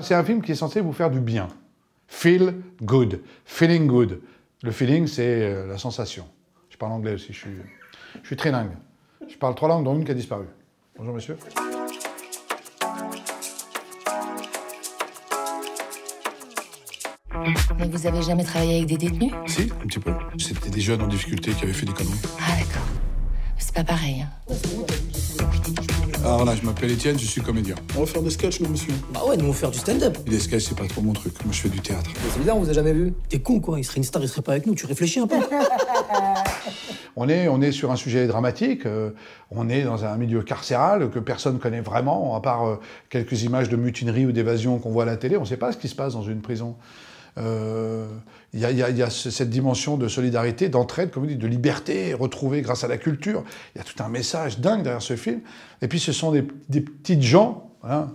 C'est un film qui est censé vous faire du bien. Feel good, feeling good. Le feeling, c'est euh, la sensation. Je parle anglais aussi, je suis, je suis très langue. Je parle trois langues, dont une qui a disparu. Bonjour, monsieur. Mais vous avez jamais travaillé avec des détenus Si, un petit peu. C'était des jeunes en difficulté qui avaient fait des conneries. Ah, d'accord. C'est pas pareil. Hein. Alors là, je m'appelle Étienne, je suis comédien. On va faire des sketchs, nous, monsieur Bah ouais, nous, on va faire du stand-up. Des sketchs, c'est pas trop mon truc. Moi, je fais du théâtre. C'est bizarre, on vous a jamais vu. T'es con, quoi. Il serait une star, il serait pas avec nous. Tu réfléchis un peu. on, est, on est sur un sujet dramatique. Euh, on est dans un milieu carcéral que personne connaît vraiment, à part euh, quelques images de mutinerie ou d'évasion qu'on voit à la télé. On sait pas ce qui se passe dans une prison. Euh, il y, a, cette dimension de solidarité, d'entraide, comme vous dites, de liberté retrouvée grâce à la culture. Il y a tout un message dingue derrière ce film. Et puis ce sont des, petites gens hein,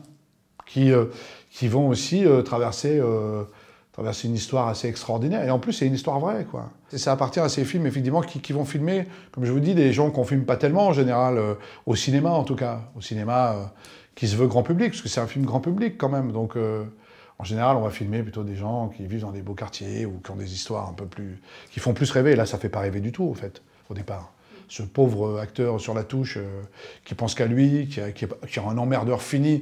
qui, euh, qui vont aussi euh, traverser, euh, traverser une histoire assez extraordinaire. Et en plus, c'est une histoire vraie. quoi. C'est à partir ces films, effectivement, qui, qui, vont filmer, comme je vous dis, des gens qu'on filme pas tellement en général, au cinéma en tout cas, au cinéma qui se veut grand public, parce que c'est un film grand public quand même. Donc en général, on va filmer plutôt des gens qui vivent dans des beaux quartiers ou qui ont des histoires un peu plus. qui font plus rêver. là, ça fait pas rêver du tout, en fait, au départ. Ce pauvre acteur sur la touche euh, qui pense qu'à lui, qui a, qui, a, qui a, un emmerdeur fini,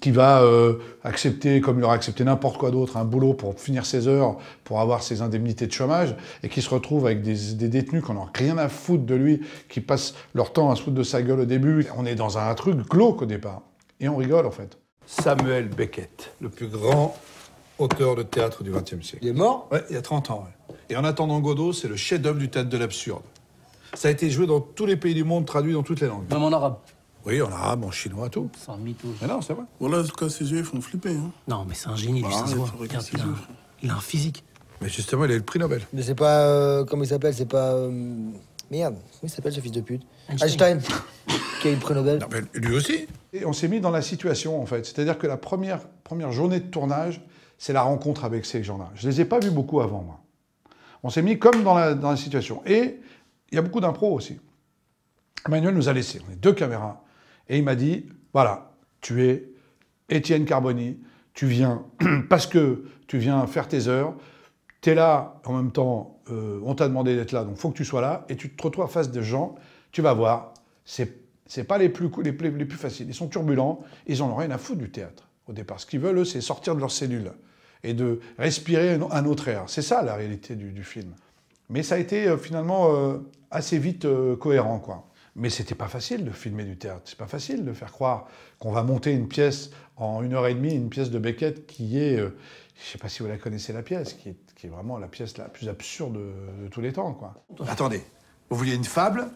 qui va euh, accepter, comme il aurait accepté n'importe quoi d'autre, un boulot pour finir ses heures, pour avoir ses indemnités de chômage, et qui se retrouve avec des, des détenus qu'on n'a rien à foutre de lui, qui passent leur temps à se foutre de sa gueule au début. On est dans un truc glauque au départ. Et on rigole, en fait. Samuel Beckett, le plus grand auteur de théâtre du XXe siècle. Il est mort Ouais, il y a 30 ans. Et en attendant Godot, c'est le chef-d'œuvre du théâtre de l'absurde. Ça a été joué dans tous les pays du monde, traduit dans toutes les langues. Même en arabe. Oui, en arabe, en chinois, tout. Sans un mytho. Mais non, c'est vrai. Voilà, en tout cas, ses yeux, ils font flipper. Hein. Non, mais c'est un génie, lui, ça bah, il, a un, physique. Mais justement, il a eu le prix Nobel. Mais c'est pas. Euh, comment il s'appelle C'est pas. Euh, merde, comment il s'appelle ce fils de pute Einstein. qui a eu le prix Nobel. Non, mais lui aussi. Et on s'est mis dans la situation, en fait. C'est-à-dire que la première, première journée de tournage, c'est la rencontre avec ces gens-là. Je ne les ai pas vus beaucoup avant, moi. On s'est mis comme dans la, dans la situation. Et il y a beaucoup d'impro aussi. Emmanuel nous a laissé, on est deux caméras. Et il m'a dit, voilà, tu es Étienne Carboni, tu viens parce que tu viens faire tes heures, tu es là en même temps, euh, on t'a demandé d'être là, donc faut que tu sois là, et tu te retrouves face des gens, tu vas voir, c'est c'est pas les plus, les, plus faciles. Ils sont turbulents, ils n'en ont rien à foutre du théâtre au départ. Ce qu'ils veulent, eux, c'est sortir de leur cellule et de respirer un autre air. C'est ça la réalité du, film. Mais ça a été euh, finalement euh, assez vite euh, cohérent, quoi. Mais c'était pas facile de filmer du théâtre. C'est pas facile de faire croire qu'on va monter une pièce en une heure et demie, une pièce de Beckett qui est, je sais pas si vous la connaissez la pièce, qui est, vraiment la pièce la plus absurde de, de tous les temps, quoi. Attendez, vous vouliez une fable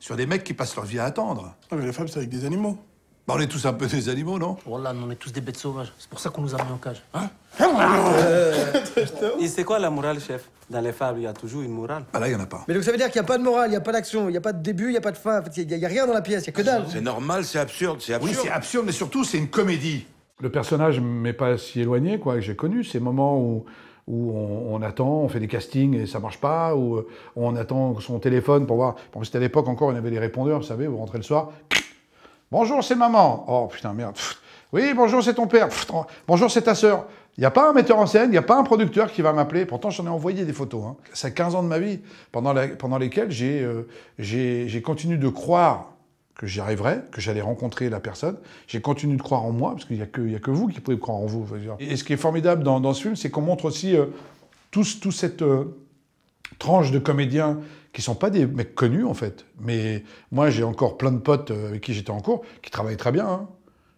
sur des mecs qui passent leur vie à attendre. Ah, mais les fables, c'est avec des animaux. Bah, on est tous un peu des animaux, non oh là, on est tous des bêtes sauvages. C'est pour ça qu'on nous a mis en cage. Hein ah, ah, ah, Et c'est quoi la morale, chef Dans les fables, il y a toujours une morale. Bah là, il n'y en a pas. Mais donc ça veut dire qu'il n'y a pas de morale, il n'y a pas d'action, il n'y a pas de début, il n'y a pas de fin. En fait, il n'y a, rien dans la pièce, il n'y a que dalle. C'est normal, c'est absurde, c'est absurde. Oui, c'est absurde, mais surtout, c'est une comédie. Le personnage m'est pas si éloigné, quoi, que j'ai connu. Ces moments où où on, attend, on fait des castings et ça marche pas, ou euh, on attend son téléphone pour voir. Bon, C'était à l'époque encore, on avait les répondeurs, vous savez, vous rentrez le soir. Bonjour, c'est maman. Oh putain, merde. Oui, bonjour, c'est ton père. Bonjour, c'est ta sœur. Il n'y a pas un metteur en scène, il n'y a pas un producteur qui va m'appeler. Pourtant, j'en ai envoyé des photos. Hein. Ça 15 ans de ma vie, pendant, la, pendant lesquelles j'ai euh, continué de croire que j'y arriverais, que j'allais rencontrer la personne. J'ai continué de croire en moi, parce qu'il n'y a, que vous qui pouvez croire en vous. Et ce qui est formidable dans, ce film, c'est qu'on montre aussi toute euh, tout cette euh, tranche de comédiens qui sont pas des mecs connus, en fait. Mais moi, j'ai encore plein de potes euh, avec qui j'étais en cours, qui travaillent très bien, hein.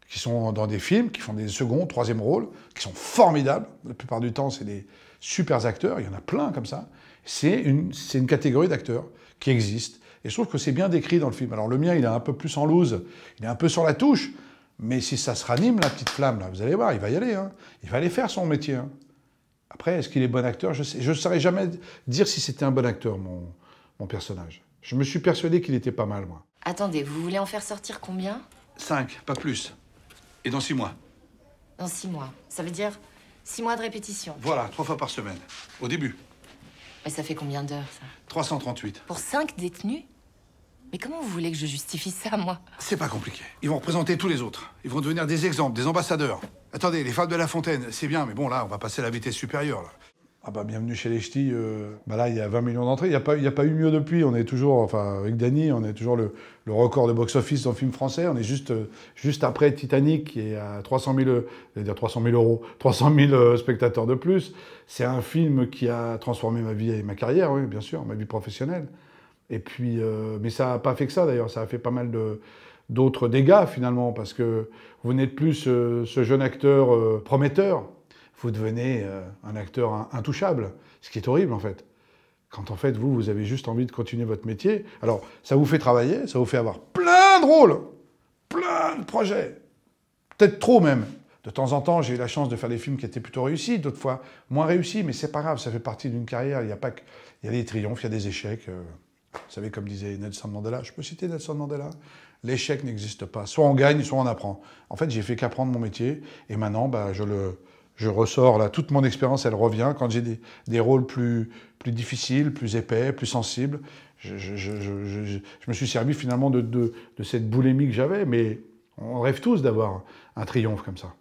qui sont dans des films, qui font des seconds, troisième rôles, qui sont formidables. La plupart du temps, c'est des super acteurs, il y en a plein comme ça. C'est une, une catégorie d'acteurs qui existe et je trouve que c'est bien décrit dans le film. Alors le mien, il est un peu plus en loose, il est un peu sur la touche, mais si ça se ranime, la petite flamme, là, vous allez voir, il va y aller. Hein. Il va aller faire son métier. Hein. Après, est-ce qu'il est bon acteur Je ne saurais jamais dire si c'était un bon acteur, mon, mon, personnage. Je me suis persuadé qu'il était pas mal, moi. Attendez, vous voulez en faire sortir combien Cinq, pas plus. Et dans six mois. Dans six mois. Ça veut dire six mois de répétition. Voilà, trois fois par semaine. Au début. Mais ça fait combien d'heures, ça 338. Pour cinq détenus et comment vous voulez que je justifie ça, moi C'est pas compliqué. Ils vont représenter tous les autres. Ils vont devenir des exemples, des ambassadeurs. Attendez, les femmes de La Fontaine, c'est bien, mais bon, là, on va passer à la vitesse supérieure, Ah bah bienvenue chez les ch'tis, euh, bah là il y a 20 millions d'entrées, il n'y a, pas, a pas eu mieux depuis, on est toujours, enfin avec Dany, on est toujours le, record de box-office dans film français, on est juste, euh, juste après Titanic qui est à 300 000, euh, dire 300 000 euros, 300 000 spectateurs de plus, c'est un film qui a transformé ma vie et ma carrière, oui bien sûr, ma vie professionnelle, et puis, euh, mais ça n'a pas fait que ça d'ailleurs, ça a fait pas mal d'autres dégâts finalement, parce que vous n'êtes plus ce, jeune acteur euh, prometteur, vous devenez euh, un acteur intouchable, ce qui est horrible en fait. Quand en fait, vous, vous avez juste envie de continuer votre métier. Alors, ça vous fait travailler, ça vous fait avoir plein de rôles, plein de projets, peut-être trop même. De temps en temps, j'ai eu la chance de faire des films qui étaient plutôt réussis, d'autres fois moins réussis, mais c'est pas grave, ça fait partie d'une carrière. Il y a pas il y a des triomphes, il y a des échecs. Vous savez, comme disait Nelson Mandela, je peux citer Nelson Mandela L'échec n'existe pas. Soit on gagne, soit on apprend. En fait, j'ai fait qu'apprendre mon métier, et maintenant, bah, je le, je ressors là, toute mon expérience, elle revient. Quand j'ai des, des, rôles plus, plus difficiles, plus épais, plus sensibles, je, me suis servi finalement de, de, de cette boulimie que j'avais, mais on rêve tous d'avoir un triomphe comme ça.